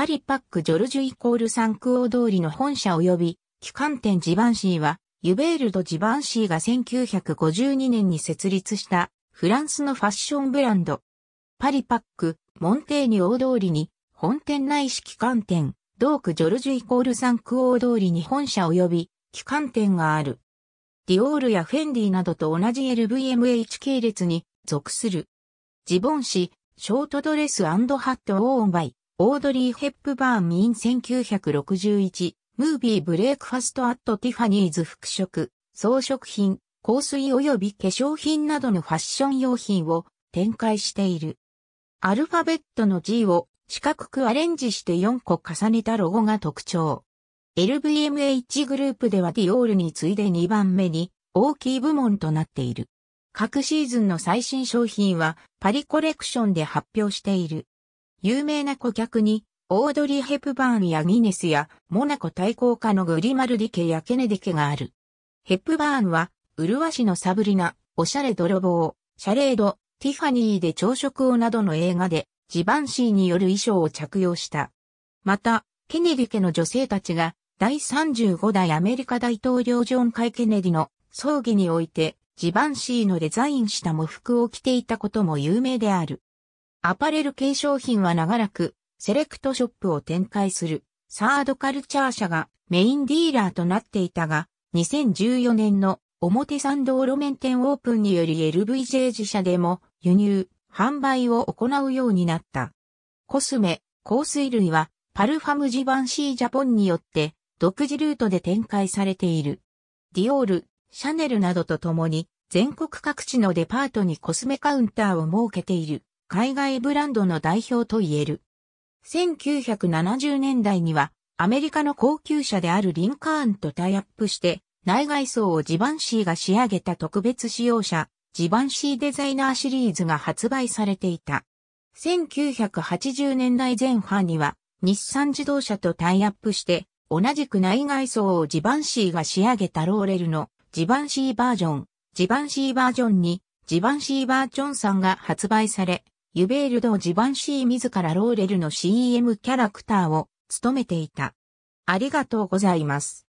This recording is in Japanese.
パリパックジョルジュイコールサンクオ通りの本社及び、機関店ジバンシーは、ユベールド・ジバンシーが1952年に設立したフランスのファッションブランド。パリパック、モンテーニ大通りに本店内市機関店、ドークジョルジュイコールサンクオ通りに本社及び機関店がある。ディオールやフェンディなどと同じ LVMH 系列に属する。ジボン氏、ショートドレスハットオーンバイ、オードリー・ヘップバーン・イン1961、ムービー・ブレイクファスト・アット・ティファニーズ服飾、装飾品、香水及び化粧品などのファッション用品を展開している。アルファベットの G を四角くアレンジして4個重ねたロゴが特徴。LVMH グループではディオールに次いで2番目に大きい部門となっている。各シーズンの最新商品はパリコレクションで発表している。有名な顧客に、オードリー・ヘプバーンやギネスや、モナコ対抗家のグリマルディ家やケネディ家がある。ヘプバーンは、ワしのサブリナ、オシャレ泥棒、シャレード、ティファニーで朝食をなどの映画で、ジバンシーによる衣装を着用した。また、ケネディ家の女性たちが、第35代アメリカ大統領ジョン・カイ・ケネディの葬儀において、ジバンシーのデザインした模服を着ていたことも有名である。アパレル系商品は長らく、セレクトショップを展開する、サードカルチャー社がメインディーラーとなっていたが、2014年の表参道路面店オープンにより LVJ 自社でも輸入、販売を行うようになった。コスメ、香水類はパルファムジバンシージャポンによって独自ルートで展開されている。ディオール、シャネルなどと共に全国各地のデパートにコスメカウンターを設けている。海外ブランドの代表と言える。1970年代にはアメリカの高級車であるリンカーンとタイアップして内外装をジバンシーが仕上げた特別仕様車ジバンシーデザイナーシリーズが発売されていた。1980年代前半には日産自動車とタイアップして同じく内外装をジバンシーが仕上げたローレルのジバンシーバージョン、ジバンシーバージョンにジバンシーバージョンさんが発売され、ユベール・ド・ジバンシー自らローレルの CM キャラクターを務めていた。ありがとうございます。